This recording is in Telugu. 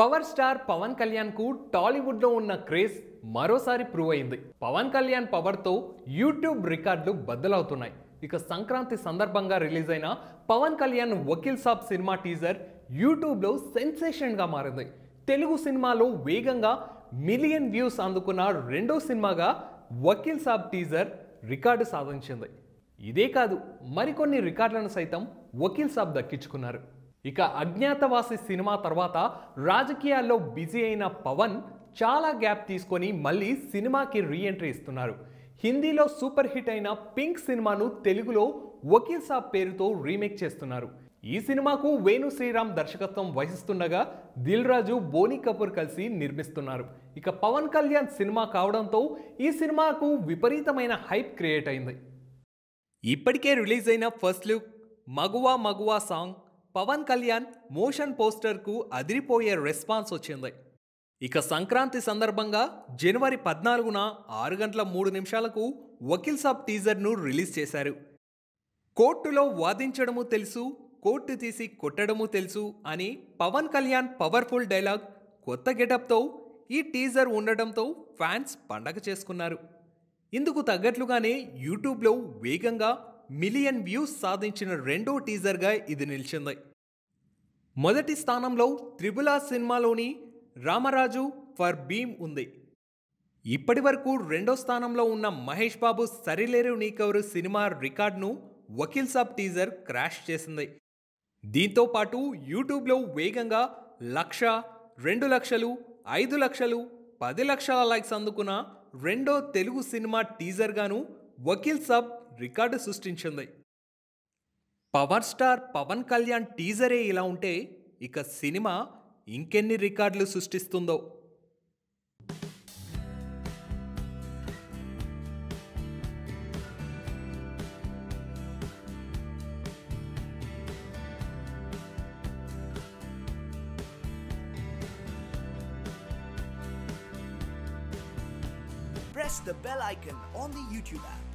పవర్ స్టార్ పవన్ కళ్యాణ్కు టాలీవుడ్లో ఉన్న క్రేజ్ మరోసారి ప్రూవ్ అయింది పవన్ కళ్యాణ్ పవర్తో యూట్యూబ్ రికార్డులు బద్దలవుతున్నాయి ఇక సంక్రాంతి సందర్భంగా రిలీజ్ అయిన పవన్ కళ్యాణ్ వకీల్ సాబ్ సినిమా టీజర్ యూట్యూబ్లో సెన్సేషన్గా మారింది తెలుగు సినిమాలో వేగంగా మిలియన్ వ్యూస్ అందుకున్న రెండో సినిమాగా వకీల్ సాబ్ టీజర్ రికార్డు సాధించింది ఇదే కాదు మరికొన్ని రికార్డులను సైతం వకీల్ సాబ్ దక్కించుకున్నారు ఇక అజ్ఞాతవాసి సినిమా తర్వాత రాజకీయాల్లో బిజీ అయిన పవన్ చాలా గ్యాప్ తీసుకొని మళ్ళీ సినిమాకి రీఎంట్రీ ఇస్తున్నారు హిందీలో సూపర్ హిట్ అయిన పింక్ సినిమాను తెలుగులో వకీల్ సాబ్ పేరుతో రీమేక్ చేస్తున్నారు ఈ సినిమాకు వేణు శ్రీరామ్ దర్శకత్వం వహిస్తుండగా దిల్ రాజు బోనీ కపూర్ కలిసి నిర్మిస్తున్నారు ఇక పవన్ కళ్యాణ్ సినిమా కావడంతో ఈ సినిమాకు విపరీతమైన హైప్ క్రియేట్ అయింది ఇప్పటికే రిలీజ్ అయిన ఫస్ట్ లుక్ మగువా మగువా సాంగ్ పవన్ కళ్యాణ్ మోషన్ పోస్టర్కు అదిరిపోయే రెస్పాన్స్ వచ్చింది ఇక సంక్రాంతి సందర్భంగా జనవరి పద్నాలుగున ఆరు గంటల మూడు నిమిషాలకు వకీల్ సాబ్ టీజర్ను రిలీజ్ చేశారు కోర్టులో వాదించడము తెలుసు కోర్టు తీసి కొట్టడము తెలుసు అని పవన్ కళ్యాణ్ పవర్ఫుల్ డైలాగ్ కొత్త గెటప్తో ఈ టీజర్ ఉండటంతో ఫ్యాన్స్ పండగ చేసుకున్నారు ఇందుకు తగ్గట్లుగానే యూట్యూబ్లో వేగంగా మిలియన్ వ్యూస్ సాధించిన రెండో టీజర్గా ఇది నిలిచింది మొదటి స్థానంలో త్రిబులా సినిమాలోని రామరాజు ఫర్ భీమ్ ఉంది ఇప్పటి వరకు రెండో స్థానంలో ఉన్న మహేష్ బాబు సరిలేరు నీకెవరు సినిమా రికార్డ్ను వకీల్ సాబ్ టీజర్ క్రాష్ చేసింది దీంతో పాటు యూట్యూబ్లో వేగంగా లక్ష రెండు లక్షలు ఐదు లక్షలు పది లక్షల లైక్స్ అందుకున్న రెండో తెలుగు సినిమా టీజర్గాను వకీల్ సాబ్ రికార్డు సృష్టించింది పవర్ స్టార్ పవన్ కళ్యాణ్ టీజరే ఇలా ఉంటే ఇక సినిమా ఇంకెన్ని రికార్డులు సృష్టిస్తుందో press the bell icon on the YouTube app.